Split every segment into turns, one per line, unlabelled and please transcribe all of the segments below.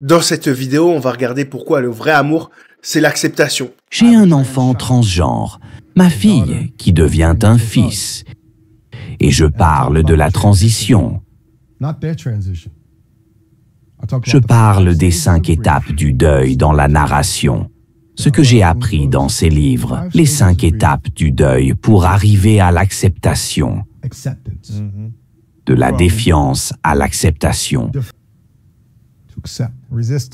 Dans cette vidéo, on va regarder pourquoi le vrai amour, c'est l'acceptation.
J'ai un enfant transgenre, ma fille qui devient un fils. Et je parle de la transition. Je parle des cinq étapes du deuil dans la narration, ce que j'ai appris dans ces livres, les cinq étapes du deuil pour arriver à l'acceptation, de la défiance à l'acceptation.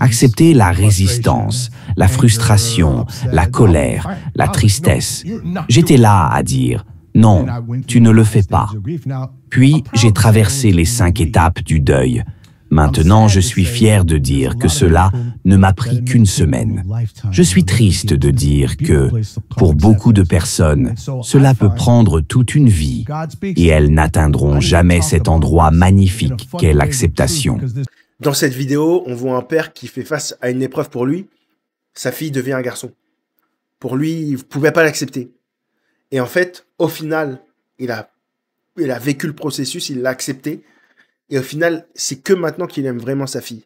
Accepter la résistance, la frustration, la colère, la tristesse. J'étais là à dire, non, tu ne le fais pas. Puis j'ai traversé les cinq étapes du deuil. Maintenant, je suis fier de dire que cela ne m'a pris qu'une semaine. Je suis triste de dire que, pour beaucoup de personnes, cela peut prendre toute une vie et elles n'atteindront jamais cet endroit magnifique qu'est l'acceptation.
Dans cette vidéo, on voit un père qui fait face à une épreuve pour lui. Sa fille devient un garçon. Pour lui, il ne pouvait pas l'accepter. Et en fait, au final, il a, il a vécu le processus, il l'a accepté. Et au final, c'est que maintenant qu'il aime vraiment sa fille.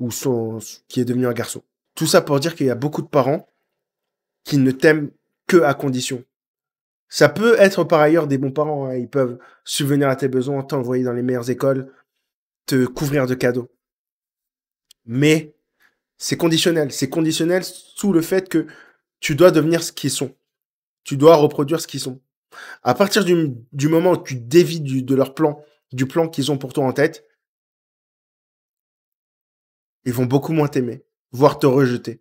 Ou son, qui est devenu un garçon. Tout ça pour dire qu'il y a beaucoup de parents qui ne t'aiment que à condition. Ça peut être par ailleurs des bons parents. Hein. Ils peuvent subvenir à tes besoins, t'envoyer dans les meilleures écoles, te couvrir de cadeaux. Mais c'est conditionnel. C'est conditionnel sous le fait que tu dois devenir ce qu'ils sont. Tu dois reproduire ce qu'ils sont. À partir du, moment où tu dévies de leur plan, du plan qu'ils ont pour toi en tête, ils vont beaucoup moins t'aimer, voire te rejeter.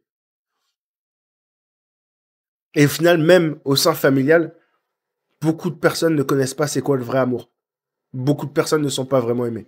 Et au final, même au sein familial, beaucoup de personnes ne connaissent pas c'est quoi le vrai amour. Beaucoup de personnes ne sont pas vraiment aimées.